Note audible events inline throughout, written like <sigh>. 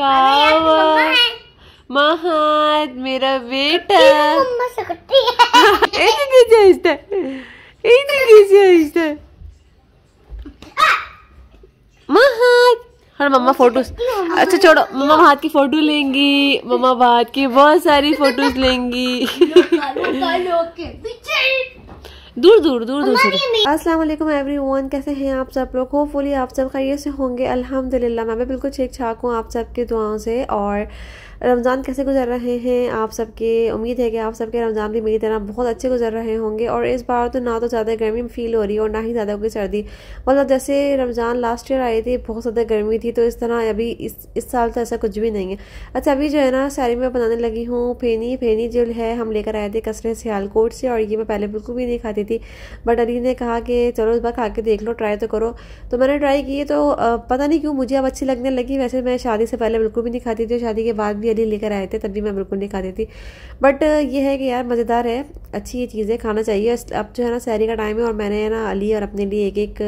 कावा महाद मेरा बेटा <laughs> इनकी चाहिए इनकी चाहिए महाद हर मम्मा फोटोज अच्छा छोड़ो मम्मा महाद की फोटो लेंगी मम्मा महाद की बहुत सारी <laughs> फोटोज लेंगी <laughs> दूर दूर दूर दूर से असलम एवरी वन कैसे हैं आप सब लोग होपफुली आप सब खैरियत से होंगे अल्हम्दुलिल्लाह मैं भी बिल्कुल ठीक ठाक हूँ आप सब की दुआओं से और रमज़ान कैसे गुजर रहे हैं आप सबके उम्मीद है कि आप सबके रमज़ान भी मेरी तरह बहुत अच्छे गुजर रहे होंगे और इस बार तो ना तो ज़्यादा गर्मी फील हो रही है और ना ही ज़्यादा कोई सर्दी मतलब जैसे रमज़ान लास्ट ईयर आई थी बहुत ज़्यादा गर्मी थी तो इस तरह अभी इस इस साल तो ऐसा कुछ भी नहीं है अच्छा अभी जो है ना सारी मैं बनाने लगी हूँ फेनी फेनी जो है हम लेकर आए थे कसरे सियालकोट से और ये मैं पहले बिल्कुल भी नहीं खाती थी बट अली ने कहा कि चलो इस बार खा के देख लो ट्राई तो करो तो मैंने ट्राई की तो पता नहीं क्यों मुझे अब अच्छी लगने लगी वैसे मैं शादी से पहले बिल्कुल भी नहीं खाती थी शादी के बाद भी बिरयानी लेकर आए थे तब भी मैं बिल्कुल नहीं खाती थी बट uh, ये है कि यार मज़ेदार है अच्छी ये चीज़ें खाना चाहिए अब जो है ना शहरी का टाइम है और मैंने ना अली और अपने लिए एक एक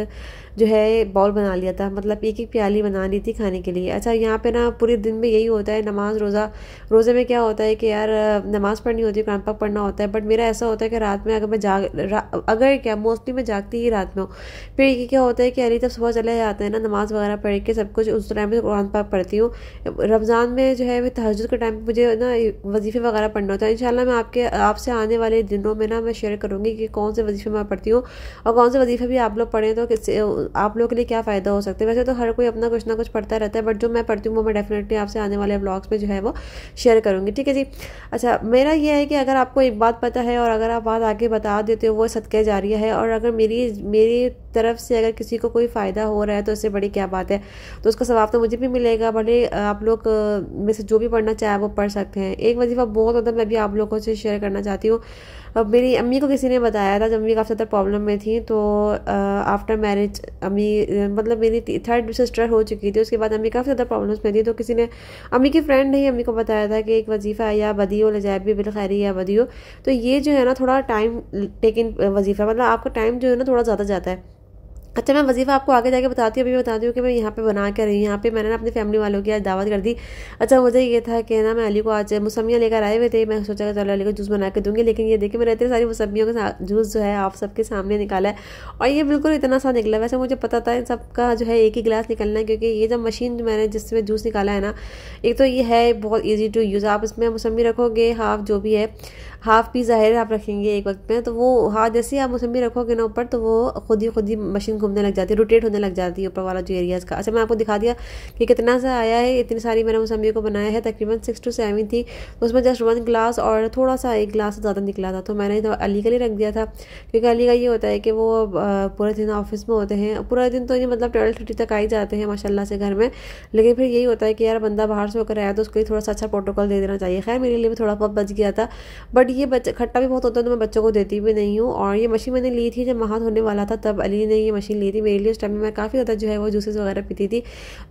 जो है बॉल बना लिया था मतलब एक एक प्याली बना ली थी खाने के लिए अच्छा यहाँ पे ना पूरे दिन में यही होता है नमाज रोज़ा रोज़े में क्या होता है कि यार नमाज़ पढ़नी होती है कुरान पाक पढ़ना होता है बट मेरा ऐसा होता है कि रात में अगर मैं जाग अगर क्या मोस्टली मैं जागती ही रात में हूँ फिर ये क्या होता है कि अली तब सुबह चले जाते हैं ना नमाज़ वगैरह पढ़ के सब कुछ उस टाइम में कुरान पाक पढ़ती हूँ रमज़ान में जो है मैं के टाइम मुझे ना वजीफ़े वगैरह पढ़ना होता है इंशाल्लाह मैं आपके आपसे आने वाले दिनों में ना मैं शेयर करूँगी कि कौन से वजीफ़े मैं पढ़ती हूँ और कौन से वजीफ़े भी आप लोग पढ़ें तो आप लोगों के लिए क्या फ़ायदा हो सकता है वैसे तो हर कोई अपना कुछ ना कुछ पढ़ता रहता है बट जो मैं पढ़ती हूँ वो मैं डेफिनेटली आपसे आने वाले ब्लॉग्स में जो है वो शेयर करूँगी ठीक है जी अच्छा मेरा यह है कि अगर आपको एक बात पता है और अगर आप बात आगे बता देते हो वो सदक जा रही है और अगर मेरी मेरी तरफ से अगर किसी को कोई फ़ायदा हो रहा है तो इससे बड़ी क्या बात है तो उसका स्वाब तो मुझे भी मिलेगा भले आप लोग में से जो भी पढ़ना चाहे वो पढ़ सकते हैं एक वजीफा बहुत ज़्यादा मतलब मैं भी आप लोगों से शेयर करना चाहती हूँ अब मेरी अम्मी को किसी ने बताया था जब अम्मी काफ़ी ज़्यादा प्रॉब्लम में थी तो आफ्टर मैरिज अम्मी मतलब मेरी थर्ड सिस्टर हो चुकी थी उसके बाद अम्मी काफ़ी ज़्यादा प्रॉब्लम्स में थी तो किसी ने अम्मी की फ्रेंड नहीं अम्मी को बताया था कि एक वजीफ़ा है या भी लजायबी खैरी या बदी हो तो ये जो है ना थोड़ा टाइम टेकिन वजीफ़ा मतलब आपका टाइम जो है ना थोड़ा ज़्यादा जाता है अच्छा मैं वजीफ़ा आपको आगे जाके बताती हूँ अभी मैं बताती हूँ कि मैं यहाँ पे बना कर रही हूँ यहाँ पे मैंने ना अपनी फैमिली वालों की आज दावत कर दी अच्छा मुझे ये था कि ना मैं अली को आज मौसमियाँ लेकर आए हुए थे मैं सोचा चलो अली को जूस बना के दूँगी लेकिन ये देखिए मैंने इतने सारी मौसमियों का जूस जो है आप सबके सामने निकाला है और ये बिल्कुल इतना सा निकला वैसे मुझे पता था इन सबका जो है एक ही गिलास निकलना है क्योंकि ये जब मशीन मैंने जिसमें जूस निकाला है ना एक तो ये है बहुत ईजी टू यूज़ आप इसमें मौसमी रखोगे हाफ जो भी है हाफ पीस ज़ाहिर आप रखेंगे एक वक्त में तो वो हाथ जैसे आप मौसमी रखोगे ना ऊपर तो वो खुद ही खुद ही मशीन घूमने लग जाती है रोटेट होने लग जाती है ऊपर वाला जो एरियाज़ का अच्छा मैं आपको दिखा दिया कि कितना सा आया है इतनी सारी मैंने मौसमी को बनाया है तकरीबन सिक्स टू सेवन थी तो उसमें जस्ट वन ग्लास और थोड़ा सा एक ग्लास ज़्यादा निकला था तो मैंने तो अली का ही रख दिया था क्योंकि अली का ये होता है कि वो पूरे दिन ऑफिस में होते हैं पूरा दिन तो ये मतलब ट्वेल्व थर्टी तक आ ही जाते हैं माशाला से घर में लेकिन फिर यही होता है कि यार बंदा बाहर से होकर आया तो उसके लिए थोड़ा सा अच्छा प्रोटोकॉल दे देना चाहिए खैर मेरे लिए भी थोड़ा बहुत बच गया था बट ये बच्चा खट्टा भी बहुत होता है तो मैं बच्चों को देती भी नहीं हूँ और ये मशीन मैंने ली थी जब महा होने वाला था तब अली ने ये मशीन ली थी मेरे लिए उस टाइम में मैं काफ़ी ज़्यादा जो है वो जूसेस वगैरह पीती थी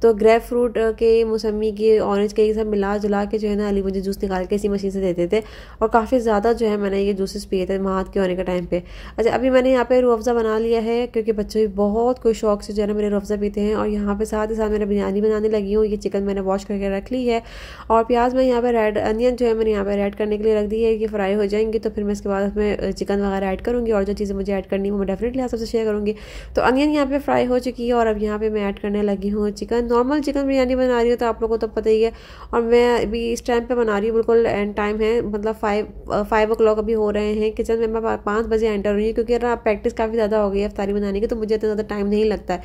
तो ग्रेप फ्रूट के मौसमी के ऑरेंज के ये सब मिला जुला के जो है ना अली मुझे जूस निकाल के इसी मशीन से देते थे और काफ़ी ज़्यादा जो है मैंने ये जूसेस पिए थे महात के होने के टाइम पर अच्छा अभी मैंने यहाँ पर रूअफ़ा बना लिया है क्योंकि बच्चे बहुत कोई शौक से जो है ना मेरे रूफ़ा पीते हैं और यहाँ पर साथ ही साथ मैंने बिरयानी बनाने लगी हूँ ये चिकन मैंने वॉश करके रख ली है और प्याज मैं यहाँ पर रेड अनियन जो है मैंने यहाँ पर रेड करने के लिए रख दी है ये फ्राई फ्राई हो जाएंगे तो फिर मैं इसके बाद उसमें चिकन वगैरह ऐड करूँगी और जो चीज़ें मुझे ऐड करनी है वो मैं डेफिनेटली आप सबसे शेयर करूँगी तो अनियन यहाँ पे फ्राई हो चुकी है और अब यहाँ पे मैं ऐड करने लगी हूँ चिकन नॉर्मल चिकन बिरयानी बना रही हूँ तो आप लोगों को तो पता ही है और मैं अभी इस टाइम पर बना रही हूँ बिल्कुल एंड टाइम है मतलब फाइव फाइव ओ क्लॉक अभी हो रहे हैं किचन में मैं पाँच बजे एंटर हुई हूँ क्योंकि अगर प्रैक्टिस काफ़ी ज़्यादा हो गई है अफ्तारी बनाने की तो मुझे इतना ज़्यादा टाइम नहीं लगता है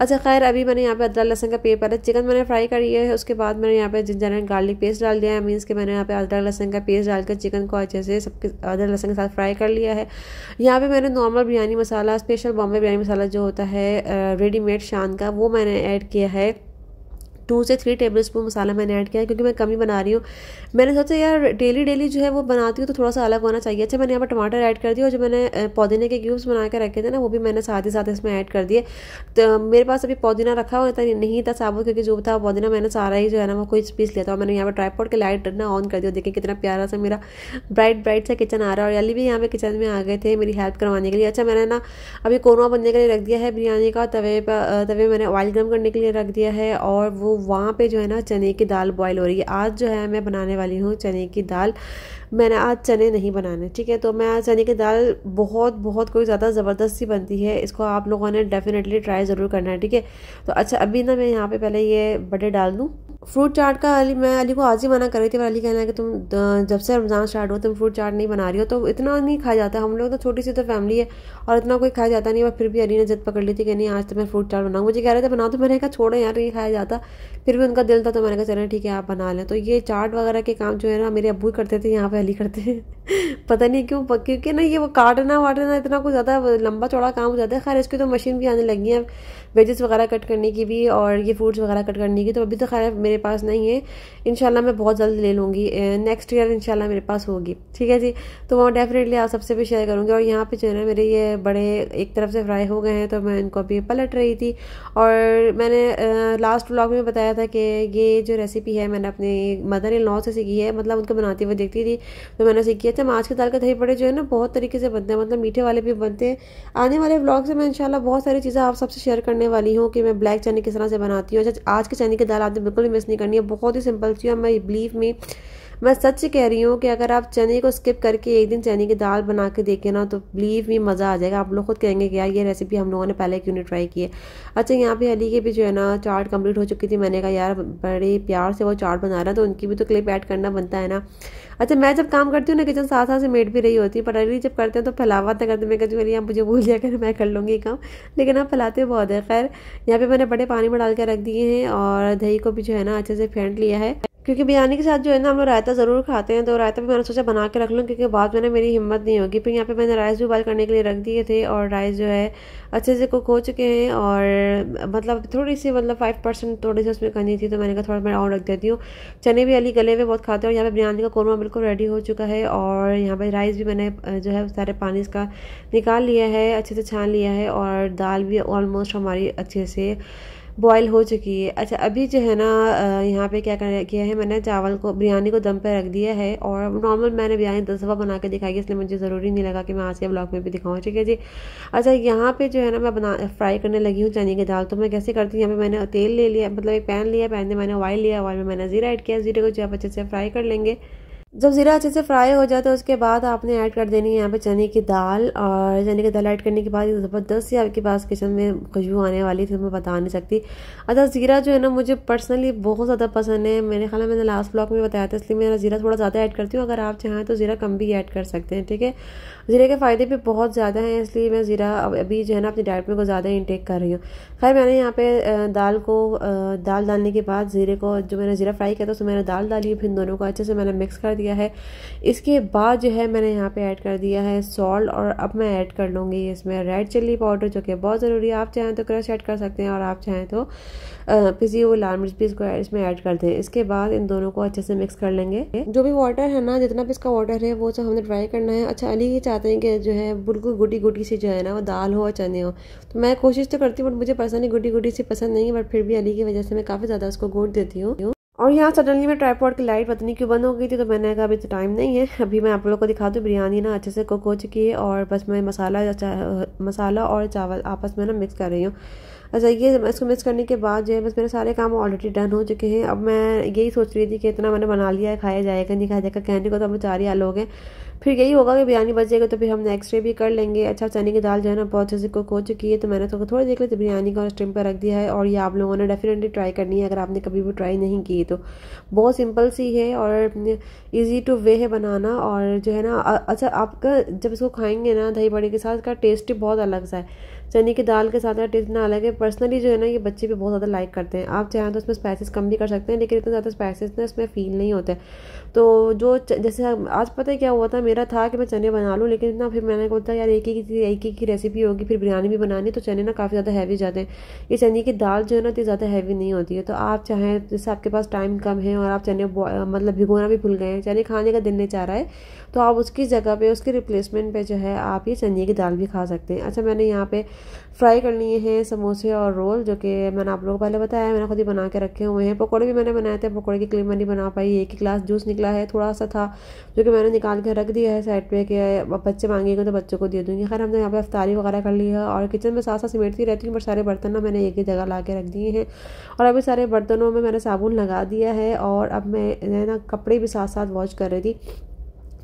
अच्छा खैर अभी मैंने यहाँ पे अदरक लहसन का पेस्ट डाला चिकन मैंने फ्राई कर लिया है उसके बाद मैंने यहाँ पे जिंजर एंड गार्लिक पेस्ट डाल दिया है मीनस कि मैंने यहाँ पे अदरक लहसन का पेस्ट डालकर चिकन को अच्छे अच्छे से सबके अदर लहसन के साथ फ्राई कर लिया है यहाँ पे मैंने नॉर्मल बिरयानी मसाला स्पेशल बॉम्बे बिरयानी मसाला जो होता है रेडीमेड शान का वो मैंने ऐड किया है टू से थ्री टेबल स्पून मसाला मैंने ऐड किया है क्योंकि मैं कमी बना रही हूँ मैंने सोचा यार डेली डेली जो है वो बनाती हूँ तो थोड़ा सा अलग होना चाहिए अच्छा मैंने यहाँ पर टमाटर ऐड कर दिया और जो मैंने पुदीने के क्यूब्स बना कर रखे थे ना वो भी मैंने साथ ही साथ इसमें ऐड कर दिए तो मेरे पास अभी पुदीना रखा हुआ था नहीं था साबुत क्योंकि जो था पुदीना मैंने सारा ही जो है ना वो कोई पीस लिया था और मैंने यहाँ पर ट्राईपोर्ट के लाइट ना ऑन कर दिया देखिए कितना प्यारा सा मेरा ब्राइट ब्राइट सा किचन आ रहा है और अली भी यहाँ पर किचन में आ गए थे मेरी हेल्प करवाने के लिए अच्छा मैंने ना अभी कोरमा बनने के लिए रख दिया है बिरयानी का तवे पर तवे मैंने ऑयल गर्म करने के लिए रख दिया है और वो वहाँ पे जो है ना चने की दाल बॉईल हो रही है आज जो है मैं बनाने वाली हूँ चने की दाल मैंने आज चने नहीं बनाने ठीक है तो मैं आज चने की दाल बहुत बहुत कोई ज़्यादा ज़बरदस्ती बनती है इसको आप लोगों ने डेफ़िनेटली ट्राई ज़रूर करना है ठीक है तो अच्छा अभी ना मैं यहाँ पर पहले ये बटे डाल दूँ फ्रूट चाट का अली मैं अली को आज ही मना कर रही थी पर अली कहना है कि तुम जब से रमज़ान स्टार्ट हुआ तुम फ्रूट चाट नहीं बना रही हो तो इतना नहीं खाया जाता हम लोग तो छोटी सी तो फैमिली है और इतना कोई खाया जाता नहीं और फिर भी अली ने ज़द पकड़ ली थी कि नहीं आज तो मैं फ्रूट चाट बनाऊँ मुझे कह रहे थे बनाओ तो मैंने कहा छोड़ो यार नहीं खाया जाता फिर भी उनका दिल था तो मैंने कहा चले ठीक है आप बना लें तो ये चाट वगैरह के काम जो है ना मेरे अबू करते थे यहाँ पर अली करते हैं <laughs> पता नहीं क्यों क्योंकि ना ये वो काटना वाटना इतना कुछ ज़्यादा लंबा चौड़ा काम हो जाता है खैर इसकी तो मशीन भी आने लगी है वेजेस वगैरह कट करने की भी और ये फ्रूट्स वगैरह कट करने की तो अभी तो खैर मेरे पास नहीं है इन मैं बहुत जल्द ले लूँगी नेक्स्ट ईयर इनशाला मेरे पास होगी ठीक है जी तो वो डेफिनेटली आप सबसे भी शेयर करूँगी और यहाँ पर जो है ना मेरे ये बड़े एक तरफ से फ्राई हो गए हैं तो मैं इनको अभी पलट रही थी और मैंने लास्ट व्लॉग में बताया था कि ये जो रेसिपी है मैंने अपने मदर इन लॉ से सीखी है मतलब उनको बनाती हुई देखती थी तो मैंने सीखी है तो आज के दाल का दही बड़े जो है ना बहुत तरीके से बनते हैं मतलब मीठे वाले भी बनते हैं आने वाले ब्लॉग से मैं इनशाला बहुत सारी चीज़ें आप सबसे शेयर करने बताने वाली हूँ कि मैं ब्लैक चने किस तरह से बनाती हूँ अच्छा आज के चने की दाल आपने बिल्कुल भी मिस नहीं करनी है बहुत ही सिंपल सी और मैं बिलीव में मैं सच कह रही हूँ कि अगर आप चने को स्किप करके एक दिन चने की दाल बना के देखें ना तो बिलीव में मज़ा आ जाएगा आप लोग खुद कहेंगे कि यार ये रेसिपी हम लोगों ने पहले क्यों नहीं ट्राई की है अच्छा यहाँ पे अली के भी जो है ना चाट कम्प्लीट हो चुकी थी मैंने कहा यार बड़े प्यार से वो चाट बना रहा तो उनकी भी तो क्लिप ऐड करना बनता है ना अच्छा मैं जब काम करती हूँ ना किचन साथ साथ से मेट भी रही होती है पर अली जब करते हैं तो फैलावा तक करते मैं कहती हूँ आप मुझे भूल जाया कर मैं कर लूँगी काम लेकिन आप हाँ, फैलाते बहुत है खैर यहाँ पे मैंने बड़े पानी में डाल के रख दिए हैं और दही को भी जो है ना अच्छे से फेंट लिया है क्योंकि बिरयानी के साथ जो है ना हम लोग रायता ज़रूर खाते हैं तो रायता भी मैंने सोचा बना के रख लूँ क्योंकि बाद में ना मेरी हिम्मत नहीं होगी फिर यहाँ पे मैंने राइस भी उबाल करने के लिए रख दिए थे और राइस जो है अच्छे से कुक हो चुके हैं और मतलब थोड़ी सी मतलब फाइव परसेंट थोड़ी सी उसमें करनी थी तो मैंने कहा थोड़ा मैं और रख देती हूँ चने भी अली गले हुए बहुत खाते हैं और यहाँ पर बिरयानी का कौरमा बिल्कुल रेडी हो चुका है और यहाँ पर राइस भी मैंने जो है सारे पानी इसका निकाल लिया है अच्छे से छान लिया है और दाल भी ऑलमोस्ट हमारी अच्छे से बॉयल हो चुकी है अच्छा अभी जो है ना यहाँ पे क्या कर किया है मैंने चावल को बिरयानी को दम पे रख दिया है और नॉर्मल मैंने बिरयानी दस दफ़ा बना के दिखाई इसलिए मुझे ज़रूरी नहीं लगा कि मैं आज के ब्लॉग में भी दिखाऊँ ठीक है जी अच्छा यहाँ पे जो है ना मैं बना फ्राई करने लगी हूँ चने की दाल तो मैं कैसे करती हूँ यहाँ पर मैंने तेल ले लिया मतलब एक पैन लिया पैन में मैंने ऑयल लिया ऑयल में मैंने ज़ीरा ऐड किया ज़ीरे को जो आप अच्छे से फ्राई कर लेंगे जब ज़ीरा अच्छे से फ्राई हो जाता तो है उसके बाद आपने ऐड कर देनी है यहाँ पे चने की दाल और चने की दाल ऐड करने के बाद ज़बरदस्त ही आपके पास किचन में खुशबू आने वाली थी मैं बता नहीं सकती अच्छा ज़ीरा जो है ना मुझे पर्सनली बहुत ज़्यादा पसंद है मेरे ख्याल मैंने लास्ट ब्लॉग में बताया था इसलिए मैं ज़ीरा थोड़ा ज़्यादा ऐड करती हूँ अगर आप चाहें तो ज़ीरा कम भी ऐड कर सकते हैं ठीक है ज़ीरे के फ़ायदे भी बहुत ज़्यादा हैं इसलिए मैं ज़ीरा अभी जो है ना अपनी डाइट में कुछ ज़्यादा इंटेक कर रही हूँ खैर मैंने यहाँ पे दाल को दाल डालने के बाद ज़ीरे को जो मैंने ज़ीरा फ्राई किया था उसमें मैंने दाल डाली फिर दोनों को अच्छे से मैंने मिक्स कर दिया है इसके बाद जो है मैंने यहाँ पे ऐड कर दिया है सॉल्ट और अब मैं ऐड कर लूँगी इसमें रेड चिल्ली पाउडर जो कि बहुत ज़रूरी है आप चाहें तो क्रश ऐड कर सकते हैं और आप चाहें तो पिसी वो लाल मिर्च भी इसको इसमें ऐड कर दें इसके बाद इन दोनों को अच्छे से मिक्स कर लेंगे जो भी वाटर है ना जितना भी इसका वाटर है वो सब हमने ड्राई करना है अच्छा अली ये चाहते हैं कि जो है बिल्कुल गुटी गुटी सी जो है ना वो दाल हो और चने हो तो मैं कोशिश तो करती हूँ बट मुझे पर्सनली गुटी गुटी सी पसंद नहीं है बट फिर भी अली की वजह से मैं काफ़ी ज़्यादा उसको गोट देती हूँ और यहाँ सडनली मैं ट्राईपोर्ट की लाइट पता क्यों बंद हो गई थी तो मैंने कहा अभी तो टाइम नहीं है <laughs> अभी मैं आप लोग को दिखा दूँ बिरयानी ना अच्छे से कुक हो चुकी है और बस मैं मसाला मसाला और चावल आपस में ना मिक्स कर रही हूँ अच्छा ये इसको मिक्स करने के बाद जो है बस मेरे सारे काम ऑलरेडी डन हो चुके हैं अब मैं यही सोच रही थी कि इतना मैंने बना लिया है खाया जाएगा नहीं खाया जाएगा कहने को तो हम चार ही आलोग हैं फिर यही होगा कि बिरयानी जाएगा तो फिर हम नेक्स्ट डे भी कर लेंगे अच्छा चने की दाल जो है ना बहुत अच्छे से कुक हो चुकी है तो मैंने उसको तो थोड़ी देर के लिए बिरयानी का स्टीम पर रख दिया है और ये आप लोगों ने डेफिनेटली ट्राई करनी है अगर आपने कभी भी ट्राई नहीं की तो बहुत सिंपल सी है और ईजी टू वे है बनाना और जो है ना अच्छा आपका जब इसको खाएंगे ना दही बड़े के साथ का टेस्ट बहुत अलग सा है चने की दाल के साथ टेस्ट इतना अलग है पर्सनली जो है ना ये बच्चे भी बहुत ज़्यादा लाइक करते हैं आप चाहें तो उसमें स्पाइसेस कम भी कर सकते हैं लेकिन इतने ज़्यादा स्पाइसेस ना उसमें फील नहीं होते तो जो जैसे आज पता है क्या हुआ था मेरा था कि मैं चने बना लूँ लेकिन ना फिर मैंने बोलता यार एक ही की एक ही की रेसिपी होगी फिर बिरयानी भी बनानी तो चने ना काफ़ी ज़्यादा हैवी जाते हैं ये चने की दाल जो है ना इतनी ज़्यादा हैवी नहीं होती है तो आप चाहें जैसे आपके पास टाइम कम है और आप चने मतलब भिगोना भी भूल गए हैं चने खाने का दिन नहीं चाह रहा है तो आप उसकी जगह पे उसके रिप्लेसमेंट पे जो है आप ये चने की दाल भी खा सकते हैं अच्छा मैंने यहाँ पे फ्राई कर लिए हैं समोसे और रोल जो कि मैंने आप लोगों को पहले बताया मैंने खुद ही बना के रखे हुए हैं पकौड़े भी मैंने बनाए थे पकौड़े की क्लीम नहीं बना पाई एक ही ग्लास जूस निकला है थोड़ा सा था जो कि मैंने निकाल के रख दिया है साइड पे कि बच्चे मांगेंगे तो बच्चों को दे दूँगी खैर हमने यहाँ पे अफ्तारी वगैरह कर ली है और किचन में साथ साथ सिमेटती रहती हूँ बट सारे बर्तन ना मैंने एक ही जगह ला के रख दिए हैं और अभी सारे बर्तनों में मैंने साबुन लगा दिया है और अब मैं ना कपड़े भी साथ साथ वॉश कर रही थी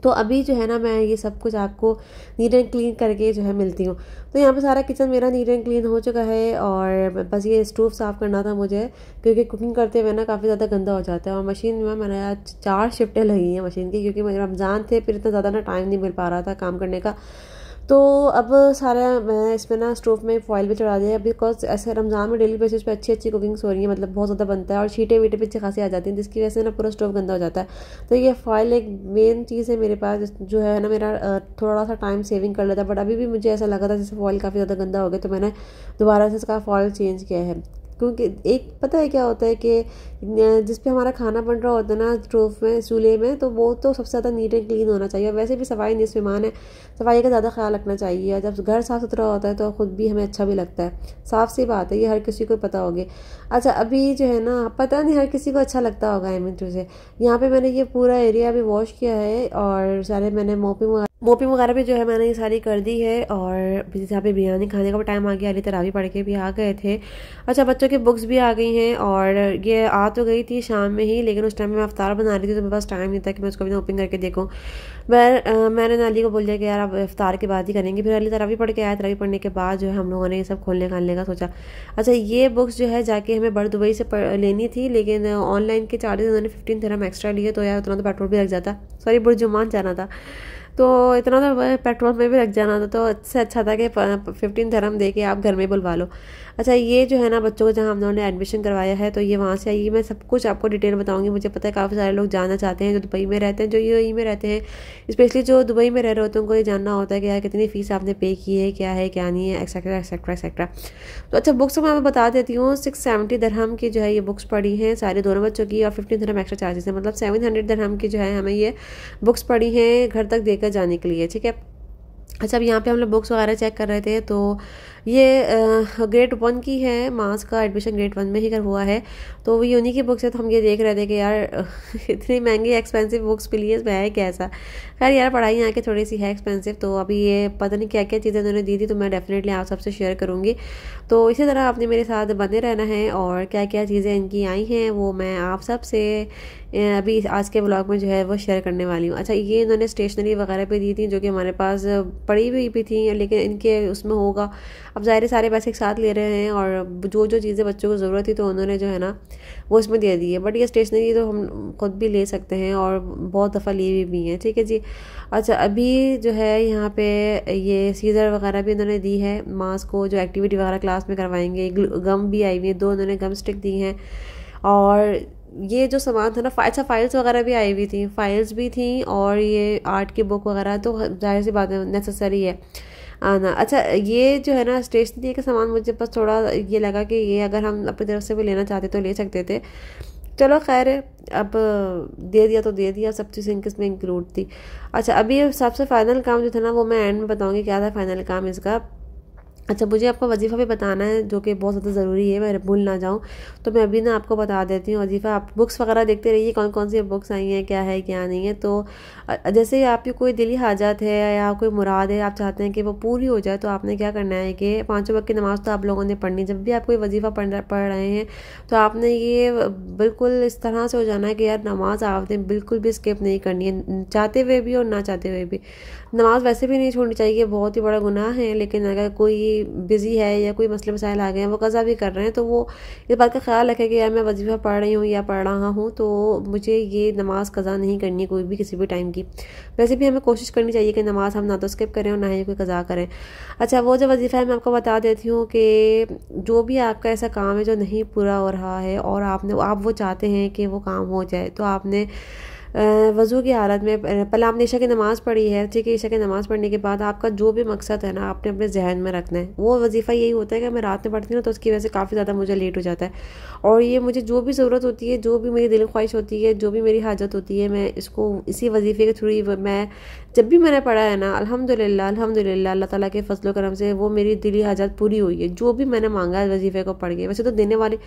तो अभी जो है ना मैं ये सब कुछ आपको नीट एंड क्लीन करके जो है मिलती हूँ तो यहाँ पे सारा किचन मेरा नीट एंड क्लीन हो चुका है और बस ये स्टोव साफ़ करना था मुझे क्योंकि कुकिंग करते हुए ना काफ़ी ज़्यादा गंदा हो जाता है और मशीन में मैंने आज चार शिफ्टें लगी हैं मशीन की क्योंकि मेरे रमज़ान थे फिर इतना ज़्यादा ना टाइम नहीं मिल पा रहा था काम करने का तो अब सारा मैं इसमें ना स्टोव में फॉइल भी चढ़ा दिया बिकॉज ऐसे रमज़ान में डेली बेसिस पे अच्छी अच्छी कुकिंग्स हो रही है मतलब बहुत ज़्यादा बनता है और छीटे वीटे पीछे खासी आ जाती हैं जिसकी वजह से ना पूरा स्टोव गंदा हो जाता है तो ये फॉइल एक मेन चीज़ है मेरे पास जो है ना मेरा थोड़ा सा टाइम सेविंग कर लेता बट अभी भी मुझे ऐसा लगा था जैसे फॉइल काफ़ी ज़्यादा गंदा हो गया तो मैंने दोबारा से इसका फॉइल चेंज किया है क्योंकि एक पता है क्या होता है कि जिस पे हमारा खाना बन रहा होता है ना स्टोव में चूल्हे में तो वो तो सबसे ज़्यादा नीट एंड क्लीन होना चाहिए वैसे भी सफाई नहीं है सफाई तो का ज़्यादा ख्याल रखना चाहिए जब घर साफ़ सुथरा होता है तो ख़ुद भी हमें अच्छा भी लगता है साफ सी बात है ये हर किसी को पता होगी अच्छा अभी जो है ना पता नहीं हर किसी को अच्छा लगता होगा आई मीन से यहाँ पे मैंने ये पूरा एरिया भी वॉश किया है और सारे मैंने मोपिंग मोपिंग वगैरह भी जो है मैंने ये सारी कर दी है और जैसे यहाँ पे बिरयानी खाने का भी टाइम आ गया अली तरावी पढ़ के भी आ गए थे अच्छा बच्चों की बुक्स भी आ गई हैं और ये आ तो गई थी शाम में ही लेकिन उस टाइम में मैं अवतार बना रही थी तो मेरे पास टाइम नहीं था कि मैं उसको भी ओपन करके देखूँ मैं मैंने अली को बोल दिया कि यार अब इफ्तार के बाद ही करेंगे फिर अली तरावी पढ़ के आया तरावी पढ़ने के बाद जो है हम लोगों ने ये सब खोलने खालने का सोचा अच्छा ये बुक्स जो है जाके हमें बड़ दुबई से लेनी थी लेकिन ऑनलाइन के चार्जेस उन्होंने फिफ्टीन हम एक्स्ट्रा लिए तो यार उतना तो पेट्रोल भी लग जाता सॉरी बुरजुमान जाना था तो इतना तो पेट्रोल में भी लग जाना था तो इससे अच्छा था कि फिफ्टीन धर्म दे के आप घर में बुलवा लो अच्छा ये जो है ना बच्चों को जहाँ हम लोगों ने एडमिशन करवाया है तो ये वहाँ से आई मैं सब कुछ आपको डिटेल बताऊँगी मुझे पता है काफ़ी सारे लोग जाना चाहते हैं जो दुबई में रहते हैं जो यू में रहते हैं स्पेशली जो दुबई में रह रहे होते हैं उनको ये जानना होता है कि यार कितनी फ़ीस आपने पे की है क्या है क्या नहीं है एक्सेट्रा एक्सेट्रा एक्सेट्रा तो अच्छा बुक्स तो मैं बता देती हूँ सिक्स सेवेंटी दरहम की जो है ये बुक्स पढ़ी हैं सारे दोनों बच्चों की और फिफ्टीन दरहम एक्स्ट्रा चार्जेस हैं मतलब सेवन हंड्रेड दरहम की जो है हमें ये बुक्स पढ़ी हैं घर तक देकर जाने के लिए ठीक है अच्छा अब यहाँ पे हम लोग बुक्स वगैरह चेक कर रहे थे तो ये ग्रेड वन की है मास का एडमिशन ग्रेड वन में ही कर हुआ है तो वो उन्हीं की बुक्स है तो हम ये देख रहे थे कि यार <laughs> इतनी महंगी एक्सपेंसिव बुक्स के लिए इसमें है कैसा खैर यार पढ़ाई यहाँ की थोड़ी सी है एक्सपेंसिव तो अभी ये पता नहीं क्या क्या चीज़ें उन्होंने दी थी तो मैं डेफिनेटली आप सबसे शेयर करूँगी तो इसी तरह आपने मेरे साथ बने रहना है और क्या क्या चीज़ें इनकी आई हैं वो मैं आप सबसे अभी आज के ब्लॉग में जो है वो शेयर करने वाली हूँ अच्छा ये इन्होंने स्टेशनरी वगैरह पे दी थी जो कि हमारे पास पड़ी हुई भी थी लेकिन इनके उसमें होगा अब ज़ाहिर सारे पैसे एक साथ ले रहे हैं और जो जो चीज़ें बच्चों को ज़रूरत थी तो उन्होंने जो है ना वो इसमें दे दी है बट ये स्टेशनरी तो हम खुद भी ले सकते हैं और बहुत दफ़ा ली हुई भी हैं ठीक है जी अच्छा अभी जो है यहाँ पे ये सीज़र वगैरह भी इन्होंने दी है मास्क को जो एक्टिविटी वगैरह क्लास में करवाएंगे गम भी आई हुई है दो उन्होंने गम स्टिक दी हैं और ये जो सामान था ना अच्छा फाइल्स वगैरह भी आई हुई थी फाइल्स भी थी और ये आर्ट की बुक वगैरह तो जाहिर सी बात है नेसेसरी है आना अच्छा ये जो है ना स्टेशनरी का सामान मुझे बस थोड़ा ये लगा कि ये अगर हम अपनी तरफ से भी लेना चाहते तो ले सकते थे चलो खैर अब दे दिया तो दे दिया सब चीज़ें इसमें इंक्लूड थी अच्छा अभी सबसे फ़ाइनल काम जो था ना वो मैं एंड में बताऊँगी क्या था फाइनल काम इसका अच्छा मुझे आपको वजीफ़ा भी बताना है जो कि बहुत ज़्यादा ज़रूरी है मैं भूल ना जाऊँ तो मैं अभी ना आपको बता देती हूँ वजीफ़ा आप बुक्स वगैरह देखते रहिए कौन कौन सी बुक्स आई हैं क्या है क्या नहीं है तो जैसे आपकी कोई दिली हाजत है या कोई मुराद है आप चाहते हैं कि वो पूरी हो जाए तो आपने क्या करना है कि पाँचों वक्त की नमाज़ तो आप लोगों ने पढ़नी जब भी आप कोई वजीफ़ा पढ़ पढ़ रहे हैं तो आपने ये बिल्कुल इस तरह से हो जाना है कि यार नमाज़ आपने बिल्कुल भी स्किप नहीं करनी है चाहते हुए भी और ना चाहते हुए भी नमाज़ वैसे भी नहीं छोड़नी चाहिए बहुत ही बड़ा गुनाह है लेकिन अगर कोई बिज़ी है या कोई मसले मसाइल आ गए हैं वो कज़ा भी कर रहे हैं तो वो इस बात का ख्याल रखे कि यार मैं वजीफ़ा पढ़ रही हूँ या पढ़ रहा हूँ तो मुझे ये नमाज़ कज़ा नहीं करनी कोई भी किसी भी टाइम की वैसे भी हमें कोशिश करनी चाहिए कि नमाज़ हम ना तो स्किप करें और ना ही कोई कज़ा करें अच्छा वो जो वजीफ़ा है मैं आपको बता देती हूँ कि जो भी आपका ऐसा काम है जो नहीं पूरा हो रहा है और आपने आप वो चाहते हैं कि वो काम हो जाए तो आपने वज़ू की हालत में पहले आपने ईशा की नमाज़ पढ़ी है ठीक है ईशा की नमाज़ पढ़ने के बाद आपका जो भी मकसद है ना आपने अपने जहन में रखना है वो वजीफ़ा यही होता है कि मैं रात में पढ़ती हूँ तो उसकी वजह से काफ़ी ज़्यादा मुझे लेट हो जाता है और ये मुझे जो भी ज़रूरत होती है जो भी मेरी दिल ख्वाहिश होती है जो भी मेरी हाजत होती है मैं इसको इसी वजीफ़े के थ्रू मैं जब भी मैंने पढ़ा है ना अलहमदिल्ला अलहमदिल्ला अल्लाह ताला के फसल करम से वो मेरी दिली हाजत पूरी हुई है जो भी मैंने मांगा है वजीफ़े को पढ़ के वैसे तो देने वाले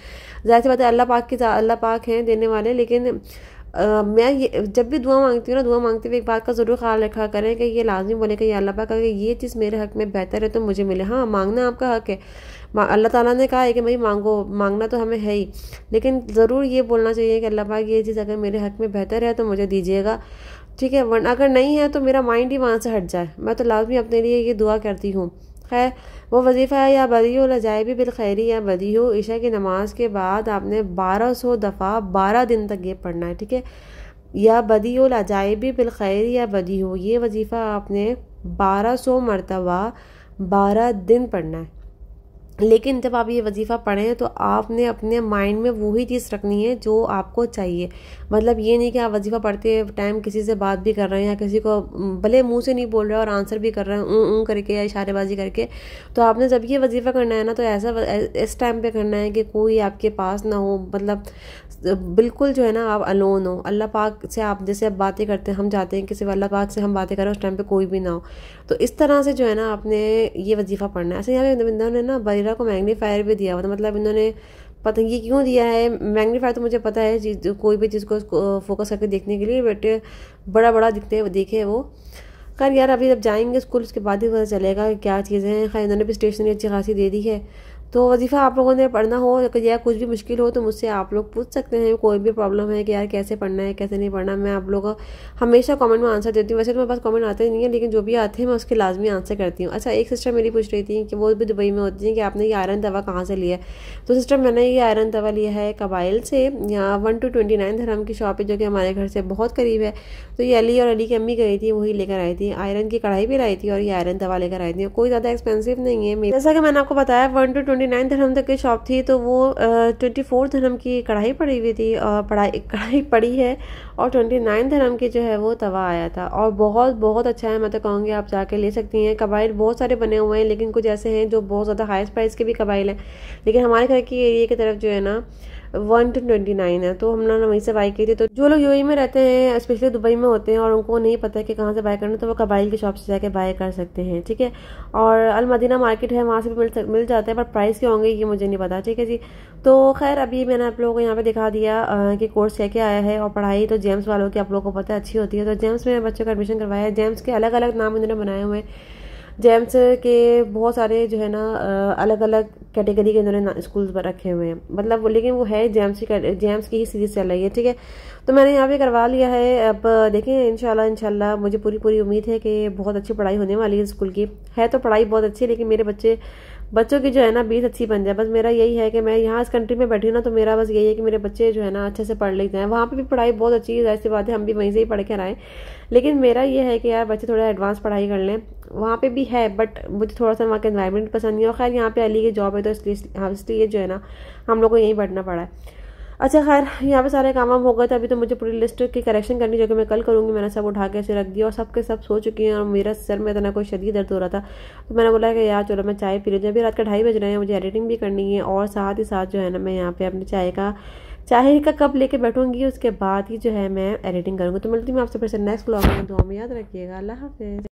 ज़ाहिर सी बात है अल्लाह पाक के अल्लाह पाक हैं देने वाले लेकिन मैं ये जब भी दुआ मांगती हूँ ना दुआ मांगते हुए एक बात का ज़रूर ख्याल रखा करें कि ये लाजमी बोले कि अल्लाह पाक अगर ये चीज़ मेरे हक में बेहतर है तो मुझे मिले हाँ मांगना आपका हक है अल्लाह ताला ने कहा है कि भाई मांगो मांगना तो हमें है ही लेकिन ज़रूर ये बोलना चाहिए कि अल्लाह पाक ये चीज़ अगर मेरे हक में बेहतर है तो मुझे दीजिएगा ठीक है वन अगर नहीं है तो मेरा माइंड ही वहाँ से हट जाए मैं तो लाजमी अपने लिए ये दुआ करती हूँ खैर वो वजीफ़ा है या बदी बिल बिलखैरी या बदी हो ईशा की नमाज के बाद आपने बारह सौ दफ़ा बारह दिन तक ये पढ़ना है ठीक है या बदी लजाइबी बिलखैरी या बदी हो ये वजीफ़ा आपने बारह सौ मरतबा बारह दिन पढ़ना है लेकिन जब आप ये वजीफ़ा पढ़ें तो आपने अपने माइंड में वही चीज़ रखनी है जो आपको चाहिए मतलब ये नहीं कि आप वजीफ़ा पढ़ते टाइम किसी से बात भी कर रहे हैं या किसी को भले मुंह से नहीं बोल रहे और आंसर भी कर रहे हैं ऊँ ऊँ करके या इशारेबाजी करके तो आपने जब ये वजीफ़ा करना है ना तो ऐसा इस टाइम पर करना है कि कोई आपके पास ना हो मतलब बिल्कुल जो है ना आप अलोन हो अल्लाह पाक से आप जैसे आप बातें करते हैं हम जाते हैं किसी अल्लाह पाक से हम बातें करें उस टाइम पे कोई भी ना हो तो इस तरह से जो है ना आपने ये वजीफ़ा पढ़ना है ऐसे यहाँ मतलब इन्होंने ना बजरा को मैग्नीफायर भी दिया हुआ था मतलब इन्होंने पता ये क्यों दिया है मैग्नीफायर तो मुझे पता है चीज़ कोई भी चीज़ को फोकस करके देखने के लिए बट बड़ा बड़ा दिखते हैं देखे वो खैर यार अभी जब जाएंगे स्कूल उसके बाद ही पता चलेगा क्या चीज़ें हैं खैर इन्होंने भी स्टेशनरी अच्छी खासी दे दी है तो वजीफ़ा आप लोगों ने पढ़ना हो या कुछ भी मुश्किल हो तो मुझसे आप लोग पूछ सकते हैं कोई भी प्रॉब्लम है कि यार कैसे पढ़ना है कैसे नहीं पढ़ना मैं आप लोगों हमेशा कमेंट में आंसर देती हूँ वैसे तो मेरे पास कमेंट आते नहीं है लेकिन जो भी आते हैं मैं उसके लाजमी आंसर करती हूँ अच्छा एक सिस्टर मेरी पूछ रही थी कि वो भी दुबई में होती हैं कि आपने ये आयरन दवा कहाँ से लिया है तो सिस्टर मैंने ये आयरन दवा लिया है कबाइल से यहाँ वन टू ट्वेंटी नाइन धर्म की शॉप है जो कि हमारे घर से बहुत करीब है तो ये अली और अली की अम्मी गई थी वही लेकर आई थी आयरन की कढ़ाई भी लाई थी और ये आयरन दवा लेकर आई थी कोई ज़्यादा एक्सपेंसिव नहीं है जैसा कि मैंने आपको बताया वन टू ट्वेंटी नाइन धर्म तक की शॉप थी तो वो ट्वेंटी फोर धर्म की कढ़ाई पड़ी हुई थी और पढ़ाई <laughs> कढ़ाई पड़ी है और ट्वेंटी नाइन धर्म की जो है वो तवा आया था और बहुत बहुत अच्छा है मैं तो कहूँगी आप जाके ले सकती हैं कबाइल बहुत सारे बने हुए हैं लेकिन कुछ ऐसे हैं जो बहुत ज़्यादा हाइस्ट प्राइस के भी कबाइल हैं लेकिन हमारे घर के एरिए की तरफ जो है ना वन टू ट्वेंटी नाइन है तो हम लोगों ने वहीं से बाई की थी तो जो लोग यू e में रहते हैं स्पेशली दुबई में होते हैं और उनको नहीं पता है कि कहाँ से बाय करना तो वो कबाइल की शॉप से जाके बाय कर सकते हैं ठीक है और अलमदीना मार्केट है वहाँ से भी मिल मिल जाता है पर प्राइस क्यों होंगे ये मुझे नहीं पता ठीक है जी तो खैर अभी मैंने आप लोगों को यहाँ पे दिखा दिया कि कोर्स क्या क्या आया है और पढ़ाई तो जेम्स वालों की आप लोगों को पता है अच्छी होती है तो जेम्स में बच्चों का एडमिशन करवाया है जेम्स के अलग अलग नाम इन्होंने बनाए हुए हैं जेम्स के बहुत सारे जो है ना अलग अलग कैटेगरी के इन्होंने स्कूल्स पर रखे हुए हैं मतलब वो लेकिन वो है जेम्स की जेम्स की ही सीरीज चल रही है ठीक है तो मैंने यहाँ पे करवा लिया है अब देखें इंशाल्लाह इनशाला मुझे पूरी पूरी उम्मीद है कि बहुत अच्छी पढ़ाई होने वाली है स्कूल की है तो पढ़ाई बहुत अच्छी लेकिन मेरे बच्चे बच्चों की जो है ना बीस अच्छी बन जाए बस मेरा यही है कि मैं यहाँ इस कंट्री में बैठी हूँ ना तो मेरा बस यही है कि मेरे बच्चे जो है ना अच्छे से पढ़ लेते हैं वहाँ पर भी पढ़ाई बहुत अच्छी है ऐसी बात है हम भी वहीं से ही पढ़ कर आएँ लेकिन मेरा ये है कि यार बच्चे थोड़ा एडवांस पढ़ाई कर लें वहाँ पे भी है बट मुझे थोड़ा सा वहाँ का इन्वायरमेंट पसंद नहीं है और खैर यहाँ पे अली की जॉब है तो इसलिए हाँ इसलिए जो है ना हम लोग को यहीं बैठना पड़ा है अच्छा खैर यहाँ पे सारे काम वाम हो गए थे अभी तो मुझे पूरी लिस्ट की करेक्शन करनी जो कि मैं कल करूँगी मैंने सब उठा के ऐसे रख दिया और सबके सब सो चुकी हैं और मेरा सर में इतना कोई शरीर दर्द हो रहा था तो मैंने बोला कि यार चलो मैं चाय पी रही हूँ अभी रात के ढाई बज रहे हैं मुझे एडिटिंग भी करनी है और साथ ही साथ जो है ना मैं यहाँ पर अपनी चाय का चाय का कप लेके बैठूंगी उसके बाद ही जो है मैं एडिटिंग करूँगी तो मिलती हूँ आपसे फिर से नेक्स्ट ब्लॉग में दो में याद रखिएगा अल्लाह हाफिज़